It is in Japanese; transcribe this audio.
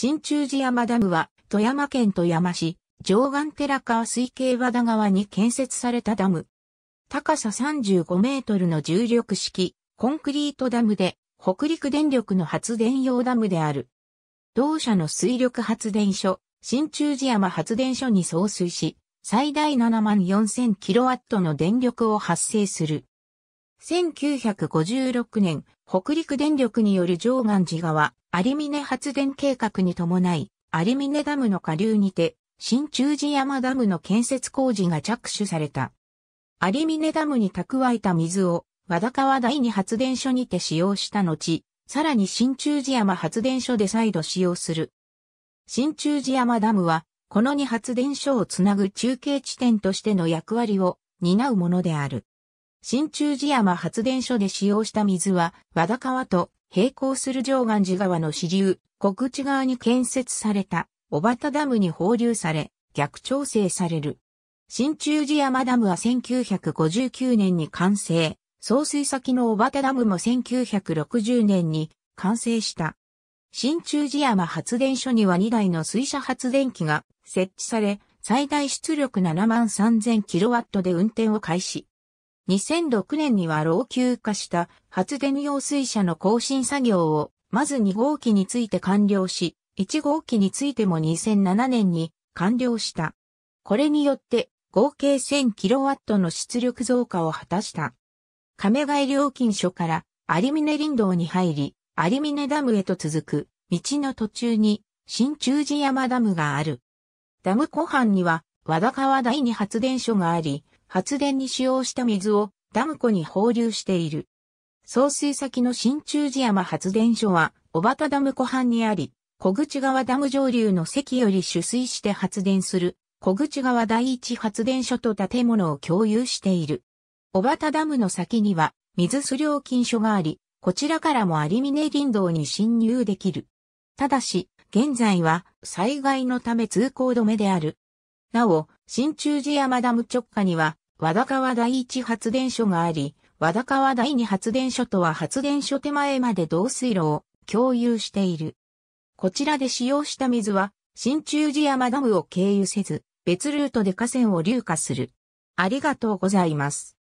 新中寺山ダムは、富山県富山市、上岸寺川水系和田川に建設されたダム。高さ35メートルの重力式、コンクリートダムで、北陸電力の発電用ダムである。同社の水力発電所、新中寺山発電所に送水し、最大7万4000キロワットの電力を発生する。1956年、北陸電力による上岸寺川、アリミネ発電計画に伴い、アリミネダムの下流にて、新中寺山ダムの建設工事が着手された。アリミネダムに蓄えた水を、和田川第二発電所にて使用した後、さらに新中寺山発電所で再度使用する。新中寺山ダムは、この二発電所をつなぐ中継地点としての役割を担うものである。新中寺山発電所で使用した水は、和田川と並行する上岸寺川の支流、小口側に建設された、小畑ダムに放流され、逆調整される。新中寺山ダムは1959年に完成、送水先の小畑ダムも1960年に完成した。新中寺山発電所には2台の水車発電機が設置され、最大出力7万 3000kW で運転を開始。2006年には老朽化した発電用水車の更新作業を、まず2号機について完了し、1号機についても2007年に完了した。これによって合計 1000kW の出力増加を果たした。亀貝料金所からアリミネ林道に入り、アリミネダムへと続く道の途中に新中寺山ダムがある。ダム湖畔には和田川第二発電所があり、発電に使用した水をダム湖に放流している。送水先の新中寺山発電所は、小畑ダム湖畔にあり、小口川ダム上流の席より取水して発電する、小口川第一発電所と建物を共有している。小畑ダムの先には、水素料金所があり、こちらからもアリミネ林道に侵入できる。ただし、現在は災害のため通行止めである。なお、新中寺山ダム直下には、和田川第一発電所があり、和田川第二発電所とは発電所手前まで導水路を共有している。こちらで使用した水は、新中寺山ダムを経由せず、別ルートで河川を流下する。ありがとうございます。